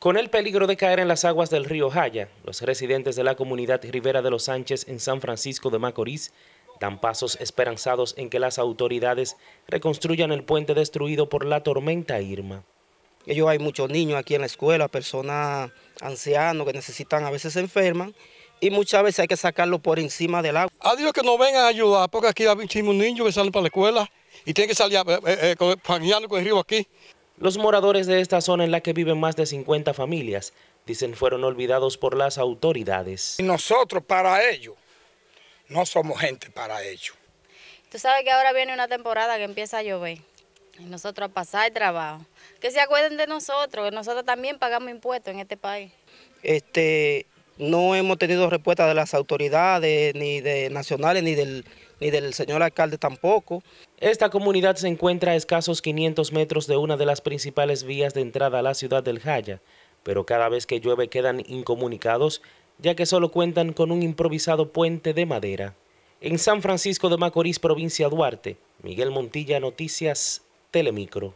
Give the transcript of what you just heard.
Con el peligro de caer en las aguas del río Jaya, los residentes de la comunidad Rivera de los Sánchez en San Francisco de Macorís dan pasos esperanzados en que las autoridades reconstruyan el puente destruido por la tormenta Irma. Ellos hay muchos niños aquí en la escuela, personas ancianos que necesitan, a veces se enferman y muchas veces hay que sacarlo por encima del agua. A Dios que nos vengan a ayudar, porque aquí hay muchísimos niños que salen para la escuela y tienen que salir eh, eh, eh con el río aquí. Los moradores de esta zona en la que viven más de 50 familias dicen fueron olvidados por las autoridades. Y nosotros para ellos, no somos gente para ellos. Tú sabes que ahora viene una temporada que empieza a llover y nosotros a pasar el trabajo. Que se acuerden de nosotros, que nosotros también pagamos impuestos en este país. Este, no hemos tenido respuesta de las autoridades, ni de nacionales, ni del, ni del señor alcalde tampoco. Esta comunidad se encuentra a escasos 500 metros de una de las principales vías de entrada a la ciudad del Jaya, pero cada vez que llueve quedan incomunicados, ya que solo cuentan con un improvisado puente de madera. En San Francisco de Macorís, provincia Duarte, Miguel Montilla, Noticias Telemicro.